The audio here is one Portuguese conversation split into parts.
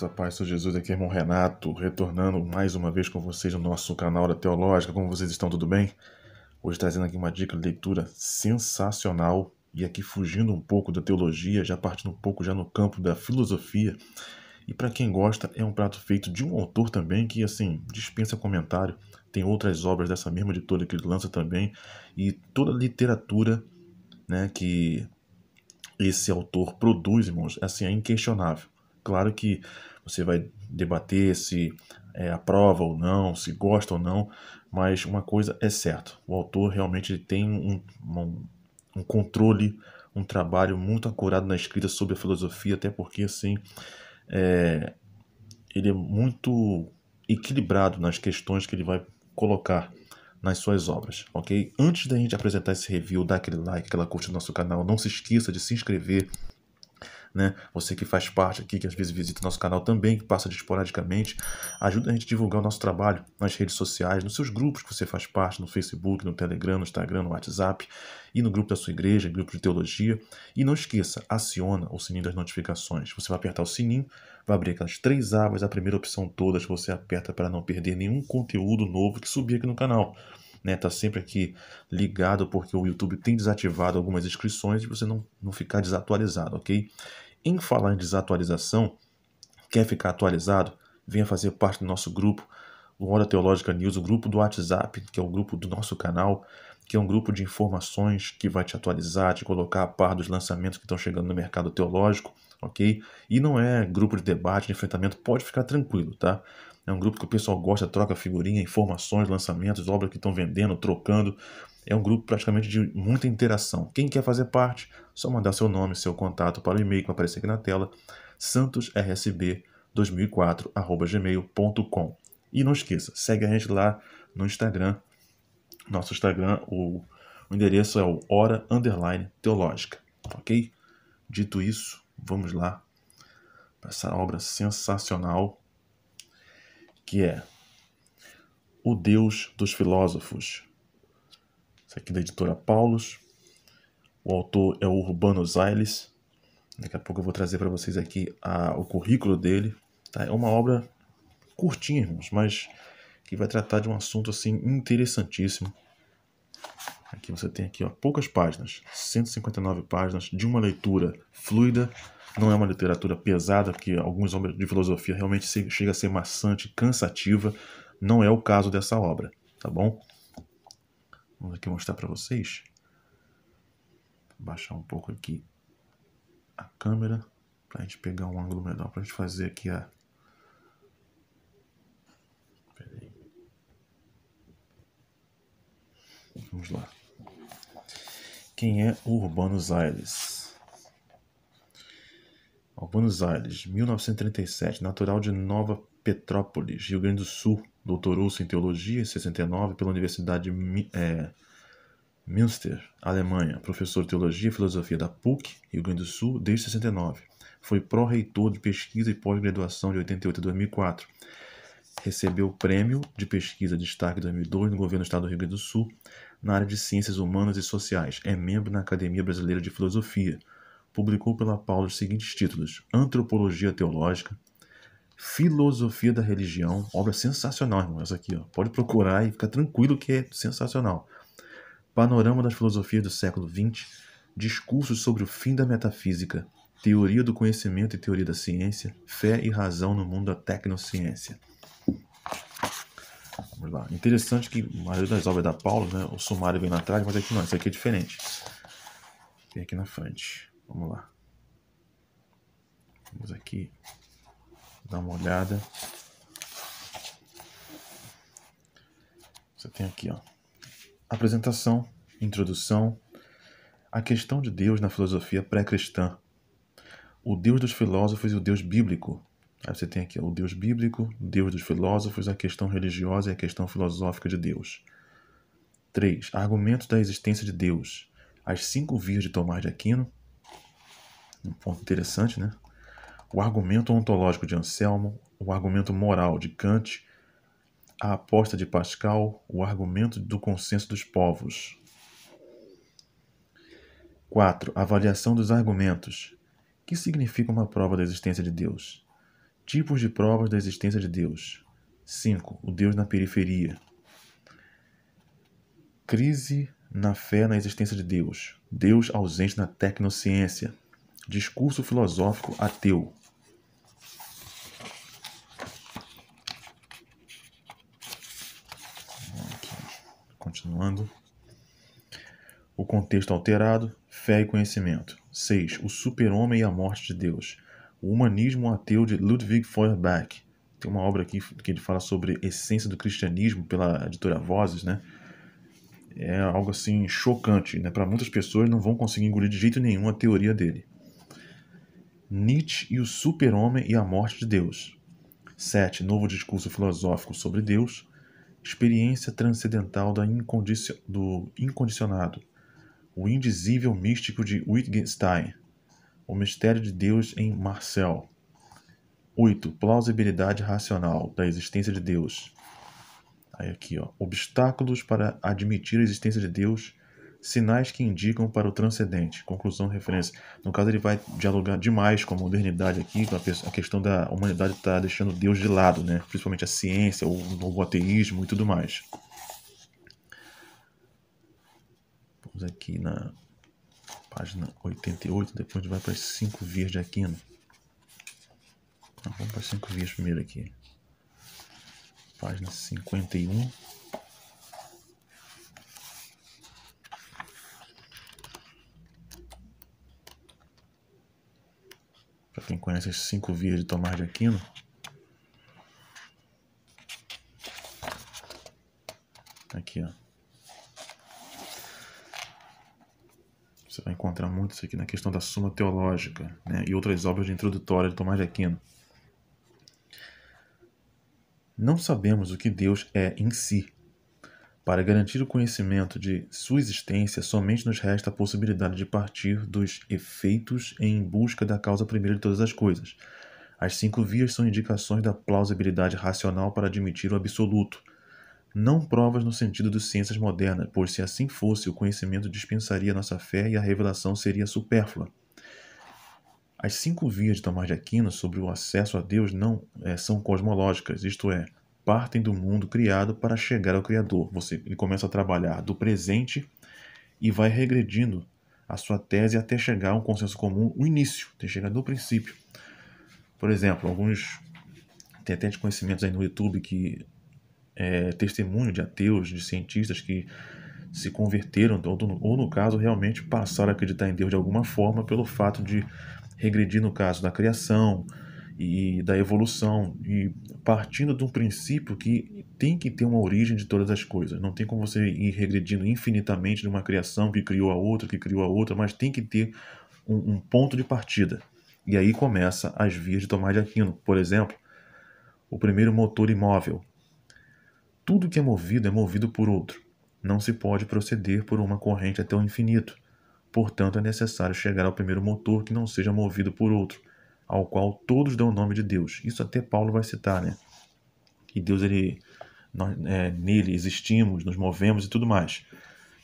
Santos, a paz, sou Jesus, aqui é irmão Renato, retornando mais uma vez com vocês no nosso canal da Teológica. Como vocês estão, tudo bem? Hoje trazendo aqui uma dica de leitura sensacional e aqui fugindo um pouco da teologia, já partindo um pouco já no campo da filosofia. E para quem gosta, é um prato feito de um autor também que, assim, dispensa comentário. Tem outras obras dessa mesma editora que ele lança também. E toda a literatura né, que esse autor produz, irmãos, assim, é inquestionável. Claro que você vai debater se é, aprova ou não, se gosta ou não, mas uma coisa é certa: o autor realmente tem um, um, um controle, um trabalho muito acurado na escrita sobre a filosofia, até porque assim é, ele é muito equilibrado nas questões que ele vai colocar nas suas obras, ok? Antes da gente apresentar esse review, dá aquele like, aquela curtida no nosso canal, não se esqueça de se inscrever né? Você que faz parte aqui, que às vezes visita nosso canal também, que passa esporadicamente, ajuda a gente a divulgar o nosso trabalho nas redes sociais, nos seus grupos que você faz parte, no Facebook, no Telegram, no Instagram, no WhatsApp e no grupo da sua igreja, grupo de teologia. E não esqueça, aciona o sininho das notificações. Você vai apertar o sininho, vai abrir aquelas três abas, a primeira opção todas você aperta para não perder nenhum conteúdo novo que subir aqui no canal né? Tá sempre aqui ligado porque o YouTube tem desativado algumas inscrições e você não, não ficar desatualizado, ok? Em falar em desatualização, quer ficar atualizado? Venha fazer parte do nosso grupo, o Hora Teológica News, o grupo do WhatsApp, que é o grupo do nosso canal, que é um grupo de informações que vai te atualizar, te colocar a par dos lançamentos que estão chegando no mercado teológico, ok? E não é grupo de debate, de enfrentamento, pode ficar tranquilo, tá? É um grupo que o pessoal gosta, troca figurinha, informações, lançamentos, obras que estão vendendo, trocando. É um grupo praticamente de muita interação. Quem quer fazer parte, só mandar seu nome, seu contato para o e-mail que vai aparecer aqui na tela, santosrsb2004@gmail.com. E não esqueça, segue a gente lá no Instagram. Nosso Instagram, o, o endereço é o hora underline teológica, ok? Dito isso, vamos lá para essa obra sensacional que é O Deus dos Filósofos. Isso aqui é da editora Paulus. O autor é o Urbano Zayles. Daqui a pouco eu vou trazer para vocês aqui a, o currículo dele. Tá? É uma obra curtinha, irmãos, mas que vai tratar de um assunto assim interessantíssimo. Aqui você tem aqui ó, poucas páginas, 159 páginas de uma leitura fluida, não é uma literatura pesada, que alguns homens de filosofia realmente chega a ser maçante, cansativa. Não é o caso dessa obra, tá bom? Vamos aqui mostrar para vocês. Vou baixar um pouco aqui a câmera para a gente pegar um ângulo melhor para a gente fazer aqui a Vamos lá. Quem é Urbano Aires? Buenos Aires, 1937, natural de Nova Petrópolis, Rio Grande do Sul. Doutorou-se em teologia em 69 pela Universidade de é, Münster, Alemanha. Professor de teologia e filosofia da PUC, Rio Grande do Sul, desde 69. Foi pró-reitor de pesquisa e pós-graduação de 88 a 2004. Recebeu o prêmio de pesquisa de destaque 2002 no governo do estado do Rio Grande do Sul na área de ciências humanas e sociais. É membro na Academia Brasileira de Filosofia publicou pela Paulo os seguintes títulos: Antropologia Teológica, Filosofia da Religião, obra sensacional, irmão, essa aqui, ó. Pode procurar e fica tranquilo que é sensacional. Panorama das filosofias do século XX, discursos sobre o fim da metafísica, teoria do conhecimento e teoria da ciência, fé e razão no mundo da tecnociência. Vamos lá. Interessante que a maioria das obras da Paulo, né, o sumário vem lá atrás, mas aqui não, isso aqui é diferente. Tem aqui na frente. Vamos lá. Vamos aqui dar uma olhada. Você tem aqui, ó. Apresentação, introdução, a questão de Deus na filosofia pré-cristã. O Deus dos filósofos e o Deus bíblico. Aí você tem aqui ó, o Deus bíblico, o Deus dos filósofos, a questão religiosa e a questão filosófica de Deus. 3. Argumentos da existência de Deus. As cinco vias de Tomás de Aquino, um ponto interessante, né? O argumento ontológico de Anselmo, o argumento moral de Kant, a aposta de Pascal, o argumento do consenso dos povos. 4. Avaliação dos argumentos. O que significa uma prova da existência de Deus? Tipos de provas da existência de Deus. 5. O Deus na periferia. Crise na fé na existência de Deus. Deus ausente na tecnociência. Discurso filosófico ateu. Aqui, continuando. O contexto alterado, fé e conhecimento. 6. O super-homem e a morte de Deus. O humanismo ateu de Ludwig Feuerbach. Tem uma obra aqui que ele fala sobre essência do cristianismo pela editora Vozes, né? é algo assim chocante, né? Para muitas pessoas não vão conseguir engolir de jeito nenhum a teoria dele. Nietzsche e o Super-Homem e a Morte de Deus. 7. Novo discurso filosófico sobre Deus. Experiência transcendental incondici do incondicionado. O indizível místico de Wittgenstein. O mistério de Deus em Marcel. 8. Plausibilidade racional da existência de Deus. Aí aqui, ó. Obstáculos para admitir a existência de Deus sinais que indicam para o transcendente. Conclusão, referência. No caso, ele vai dialogar demais com a modernidade aqui, com a, questão da humanidade estar tá deixando Deus de lado, né? principalmente a ciência, o novo ateísmo e tudo mais. Vamos aqui na página 88, depois a gente vai para as 5 vias de Aquino. Ah, vamos para as 5 vias primeiro aqui. Página 51. Para quem conhece as cinco vias de Tomás de Aquino, aqui, ó. Você vai encontrar muito isso aqui na questão da Suma Teológica né, e outras obras introdutórias de Tomás de Aquino. Não sabemos o que Deus é em si, para garantir o conhecimento de sua existência, somente nos resta a possibilidade de partir dos efeitos em busca da causa primeira de todas as coisas. As cinco vias são indicações da plausibilidade racional para admitir o absoluto. Não provas no sentido das ciências modernas, pois se assim fosse, o conhecimento dispensaria nossa fé e a revelação seria supérflua. As cinco vias de Tomás de Aquino sobre o acesso a Deus não é, são cosmológicas, isto é, partem do mundo criado para chegar ao Criador. Você, ele começa a trabalhar do presente e vai regredindo a sua tese até chegar a um consenso comum, o início, até chegar no princípio. Por exemplo, alguns. Tem até de conhecimentos aí no YouTube que é testemunho de ateus, de cientistas que se converteram, ou, no caso, realmente passaram a acreditar em Deus de alguma forma pelo fato de regredir no caso da criação, e da evolução e partindo de um princípio que tem que ter uma origem de todas as coisas. Não tem como você ir regredindo infinitamente de uma criação que criou a outra, que criou a outra, mas tem que ter um, um ponto de partida. E aí começa as vias de Tomás de Aquino, por exemplo, o primeiro motor imóvel. Tudo que é movido é movido por outro. Não se pode proceder por uma corrente até o infinito. Portanto, é necessário chegar ao primeiro motor que não seja movido por outro ao qual todos dão o nome de Deus. Isso até Paulo vai citar, né? Que Deus, ele, nós, é, nele existimos, nos movemos e tudo mais.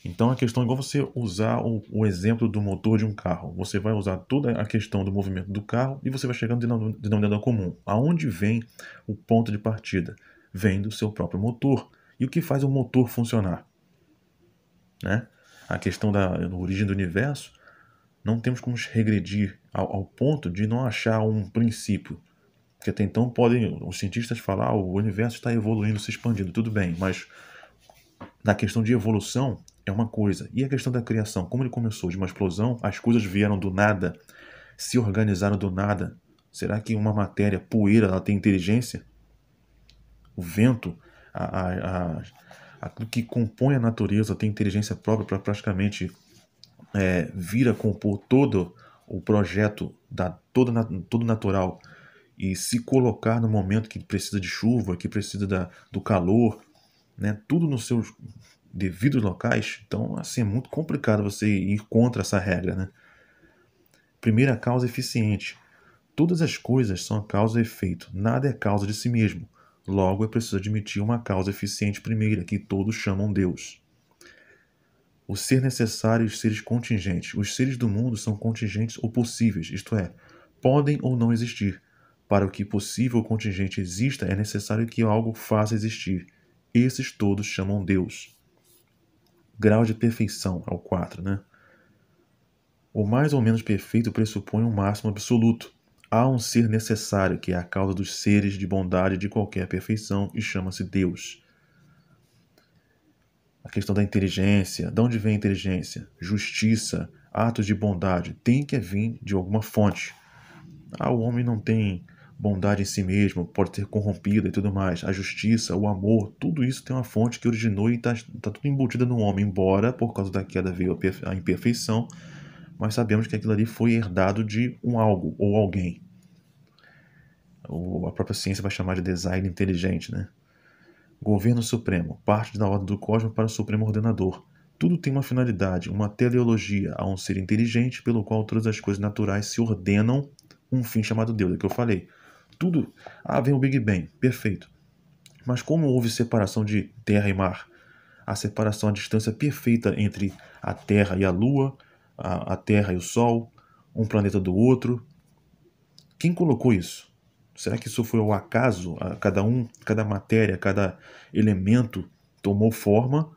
Então a questão é igual você usar o, o, exemplo do motor de um carro. Você vai usar toda a questão do movimento do carro e você vai chegando no de denominador comum. Aonde vem o ponto de partida? Vem do seu próprio motor. E o que faz o motor funcionar? Né? A questão da origem do universo não temos como regredir ao, ao ponto de não achar um princípio. Que até então podem os cientistas falar, ah, o universo está evoluindo, se expandindo, tudo bem, mas na questão de evolução é uma coisa. E a questão da criação, como ele começou de uma explosão, as coisas vieram do nada, se organizaram do nada. Será que uma matéria poeira ela tem inteligência? O vento, a, a, a, aquilo que compõe a natureza tem inteligência própria para praticamente é, vir a compor todo o projeto da todo, todo natural e se colocar no momento que precisa de chuva, que precisa da, do calor, né? tudo nos seus devidos locais, então assim, é muito complicado você ir contra essa regra. Né? Primeira causa eficiente. Todas as coisas são causa e efeito, nada é causa de si mesmo. Logo, é preciso admitir uma causa eficiente primeira, que todos chamam Deus o ser necessário e os seres contingentes. Os seres do mundo são contingentes ou possíveis, isto é, podem ou não existir. Para o que possível ou contingente exista, é necessário que algo faça existir. Esses todos chamam Deus. Grau de perfeição é o 4, né? O mais ou menos perfeito pressupõe um máximo absoluto. Há um ser necessário que é a causa dos seres de bondade de qualquer perfeição e chama-se Deus a questão da inteligência, de onde vem a inteligência, justiça, atos de bondade, tem que vir de alguma fonte. Ah, o homem não tem bondade em si mesmo, pode ser corrompido e tudo mais. A justiça, o amor, tudo isso tem uma fonte que originou e está tá tudo embutida no homem, embora por causa da queda veio a imperfeição, mas sabemos que aquilo ali foi herdado de um algo ou alguém. a própria ciência vai chamar de design inteligente, né? Governo Supremo, parte da ordem do cosmos para o Supremo Ordenador. Tudo tem uma finalidade, uma teleologia, a um ser inteligente pelo qual todas as coisas naturais se ordenam, um fim chamado Deus, é que eu falei. Tudo. Ah, vem o Big Bang, perfeito. Mas como houve separação de terra e mar? A separação, a distância perfeita entre a Terra e a Lua, a, a Terra e o Sol, um planeta do outro. Quem colocou isso? Será que isso foi o acaso? Ah, cada um, cada matéria, cada elemento tomou forma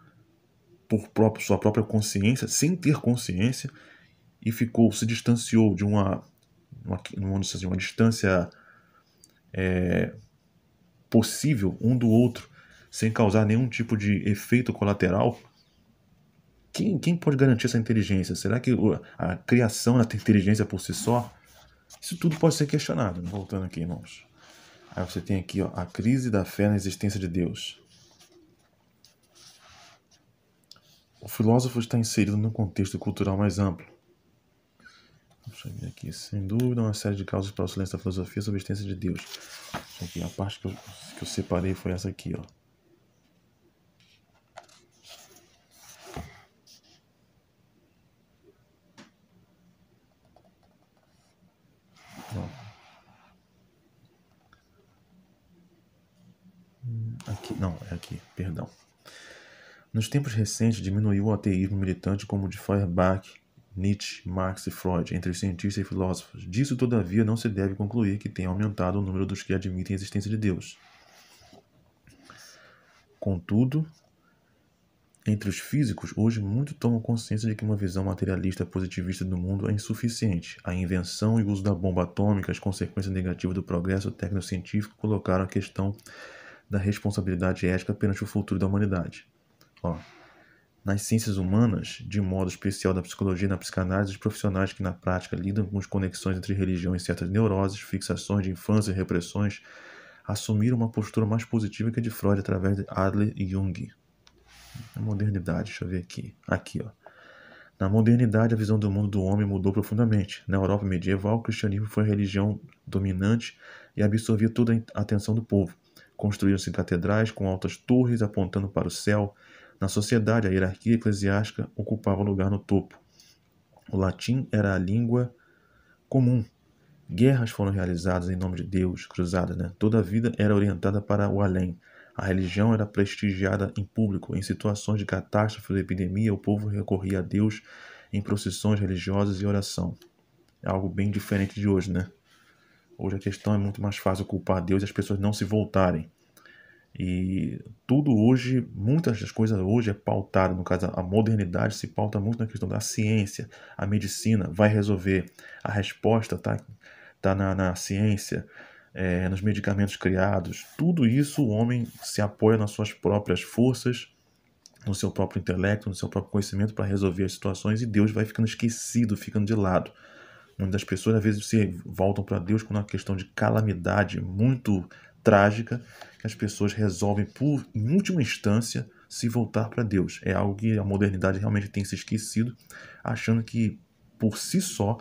por próprio, sua própria consciência, sem ter consciência, e ficou, se distanciou de uma, uma, uma, assim, uma distância é, possível um do outro, sem causar nenhum tipo de efeito colateral. Quem, quem pode garantir essa inteligência? Será que a criação da inteligência por si só isso tudo pode ser questionado, né? voltando aqui, irmãos. Aí você tem aqui ó, a crise da fé na existência de Deus. O filósofo está inserido num contexto cultural mais amplo. Deixa eu ver aqui. Sem dúvida, uma série de causas para o silêncio da filosofia sobre a existência de Deus. Aqui, a parte que eu, que eu separei foi essa aqui, ó. aqui, não, é aqui, perdão. Nos tempos recentes, diminuiu o ateísmo militante como de Feuerbach, Nietzsche, Marx e Freud entre os cientistas e filósofos. Disso, todavia, não se deve concluir que tenha aumentado o número dos que admitem a existência de Deus. Contudo, entre os físicos, hoje muito tomam consciência de que uma visão materialista positivista do mundo é insuficiente. A invenção e o uso da bomba atômica, as consequências negativas do progresso técnico-científico, colocaram a questão da responsabilidade ética perante o futuro da humanidade. Ó, nas ciências humanas, de modo especial na psicologia e na psicanálise, os profissionais que na prática lidam com as conexões entre religião e certas neuroses, fixações de infância e repressões, assumiram uma postura mais positiva que a de Freud através de Adler e Jung. Na modernidade, deixa eu ver aqui. Aqui, ó. Na modernidade, a visão do mundo do homem mudou profundamente. Na Europa medieval, o cristianismo foi a religião dominante e absorvia toda a atenção do povo. Construíram-se catedrais com altas torres apontando para o céu. Na sociedade, a hierarquia eclesiástica ocupava lugar no topo. O latim era a língua comum. Guerras foram realizadas em nome de Deus, cruzadas, né? Toda a vida era orientada para o além. A religião era prestigiada em público. Em situações de catástrofe ou epidemia, o povo recorria a Deus em procissões religiosas e oração. É algo bem diferente de hoje, né? Hoje a questão é muito mais fácil culpar Deus e as pessoas não se voltarem. E tudo hoje, muitas das coisas hoje é pautado, no caso a modernidade se pauta muito na questão da ciência, a medicina vai resolver, a resposta está tá na, na ciência, é, nos medicamentos criados, tudo isso o homem se apoia nas suas próprias forças, no seu próprio intelecto, no seu próprio conhecimento para resolver as situações e Deus vai ficando esquecido, ficando de lado. Muitas pessoas às vezes se voltam para Deus com é uma questão de calamidade muito trágica, que as pessoas resolvem, por, em última instância, se voltar para Deus. É algo que a modernidade realmente tem se esquecido, achando que por si só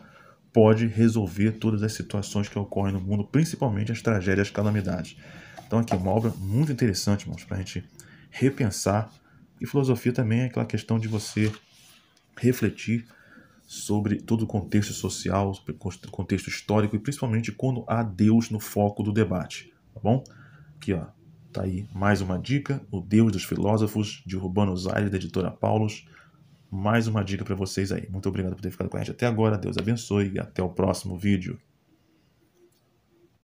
pode resolver todas as situações que ocorrem no mundo, principalmente as tragédias e as calamidades. Então aqui é uma obra muito interessante, irmãos, para a gente repensar. E filosofia também é aquela questão de você refletir sobre todo o contexto social, contexto histórico e principalmente quando há Deus no foco do debate, tá bom? Aqui, ó, tá aí mais uma dica, O Deus dos Filósofos, de Urbano Zaire, da editora Paulus. Mais uma dica para vocês aí. Muito obrigado por ter ficado com a gente até agora. Deus abençoe e até o próximo vídeo.